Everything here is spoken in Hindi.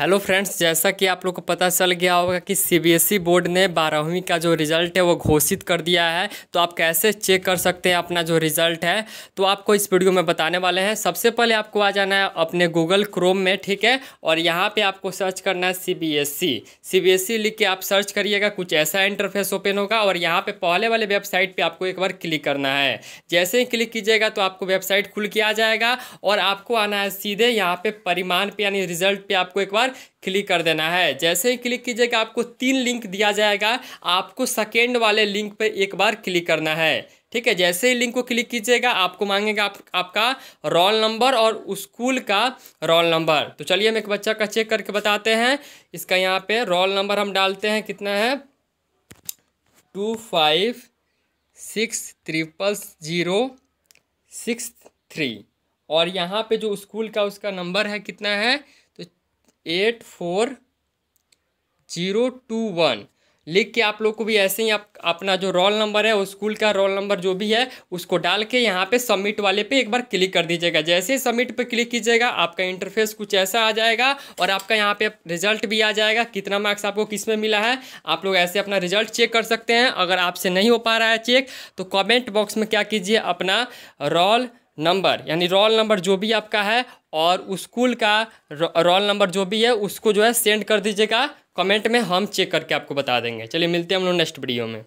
हेलो फ्रेंड्स जैसा कि आप लोग को पता चल गया होगा कि सीबीएसई e बोर्ड ने बारहवीं का जो रिज़ल्ट है वो घोषित कर दिया है तो आप कैसे चेक कर सकते हैं अपना जो रिज़ल्ट है तो आपको इस वीडियो में बताने वाले हैं सबसे पहले आपको आ जाना है अपने गूगल क्रोम में ठीक है और यहाँ पे आपको सर्च करना है सी बी e। e लिख के आप सर्च करिएगा कुछ ऐसा इंटरफेस ओपन होगा और यहाँ पर पहले वाले वेबसाइट पर आपको एक बार क्लिक करना है जैसे ही क्लिक कीजिएगा तो आपको वेबसाइट खुल के आ जाएगा और आपको आना है सीधे यहाँ पर परिमाण पर यानी रिजल्ट पर आपको एक बार पर क्लिक कर देना है जैसे ही क्लिक कीजिएगा आपको तीन लिंक दिया जाएगा आपको सेकेंड वाले लिंक पर एक बार क्लिक करना है ठीक है जैसे ही लिंक को क्लिक कीजिएगा आपको मांगेगा आप, आपका रोल नंबर और स्कूल का रोल नंबर तो चलिए हम एक बच्चा का चेक करके बताते हैं इसका यहाँ पे रोल नंबर हम डालते हैं कितना है two five six triple zero six three और यहाँ पे जो स्कूल का उसका नंबर है कितना है eight four zero two one लिख के आप लोग को भी ऐसे ही आप अपना जो रोल नंबर है उस स्कूल का रोल नंबर जो भी है उसको डाल के यहाँ पे सबमिट वाले पे एक बार क्लिक कर दीजिएगा जैसे ही सबमिट पे क्लिक कीजिएगा आपका इंटरफेस कुछ ऐसा आ जाएगा और आपका यहाँ पे रिजल्ट भी आ जाएगा कितना मार्क्स आपको किस में मिला है आप लोग ऐसे अपना रिजल्ट चेक कर सकते हैं अगर आपसे नहीं हो पा रहा है चेक तो कॉमेंट बॉक्स में क्या कीजिए अपना रोल नंबर यानी रोल नंबर जो भी आपका है और उस स्कूल का रोल नंबर जो भी है उसको जो है सेंड कर दीजिएगा कमेंट में हम चेक करके आपको बता देंगे चलिए मिलते हैं हम लोग नेक्स्ट वीडियो में